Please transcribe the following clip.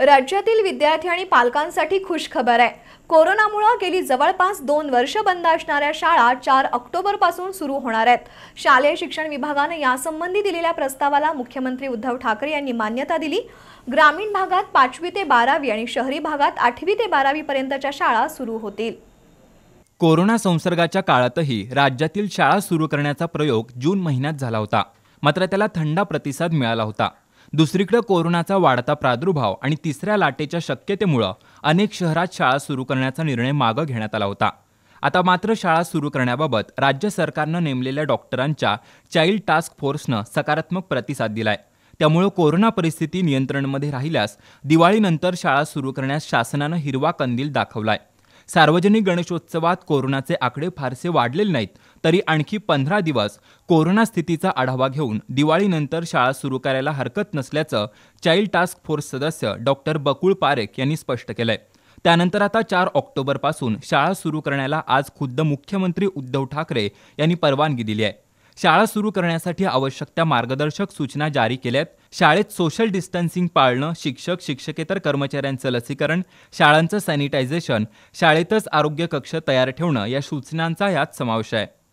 राज्यातील विद्यार्थी आणि पालकांसाठी खुश खबर आहे कोरोनामुळे गेली जवळपास दोन वर्ष बंद असणाऱ्या शाळा चार ऑक्टोबर पासून सुरू होणार आहेत शालेय शिक्षण विभागाने यासंबंधी दिलेल्या प्रस्तावाला मुख्यमंत्री उद्धव ठाकरे यांनी मान्यता दिली ग्रामीण भागात पाचवी ते बारावी आणि शहरी भागात आठवी ते बारावी पर्यंतच्या शाळा सुरू होतील कोरोना संसर्गाच्या काळातही राज्यातील शाळा सुरू करण्याचा प्रयोग जून महिन्यात झाला होता मात्र त्याला थंडा प्रतिसाद मिळाला होता दुसरीकडे कोरोनाचा वाढता प्रादुर्भाव आणि तिसऱ्या लाटेच्या शक्यतेमुळं अनेक शहरात शाळा सुरू करण्याचा निर्णय मागं घेण्यात आला होता आता मात्र शाळा सुरू करण्याबाबत राज्य सरकारनं नेमलेल्या डॉक्टरांच्या चाइल्ड टास्क फोर्सनं सकारात्मक प्रतिसाद दिलाय त्यामुळं कोरोना परिस्थिती नियंत्रणमध्ये राहिल्यास दिवाळीनंतर शाळा सुरू करण्यास शासनानं हिरवा कंदील दाखवलाय सार्वजनिक गणेशोत्सवात कोरोनाचे आकडे फारसे वाढलेले नाहीत तरी आणखी पंधरा दिवस कोरोना स्थितीचा आढावा घेऊन दिवाळीनंतर शाळा सुरू करायला हरकत नसल्याचं चाईल्ड टास्क फोर्स सदस्य डॉक्टर बकुळ पारेख यांनी स्पष्ट केलंय त्यानंतर आता चार ऑक्टोबरपासून शाळा सुरू करण्याला आज खुद्द मुख्यमंत्री उद्धव ठाकरे यांनी परवानगी दिली आहे शाळा सुरू करण्यासाठी आवश्यक त्या मार्गदर्शक सूचना जारी केल्यात शाळेत सोशल डिस्टन्सिंग पाळणं शिक्षक शिक्षकेतर कर्मचाऱ्यांचं लसीकरण शाळांचं सॅनिटायझेशन शाळेतच आरोग्य कक्ष तयार ठेवणं या सूचनांचा यात समावेश आहे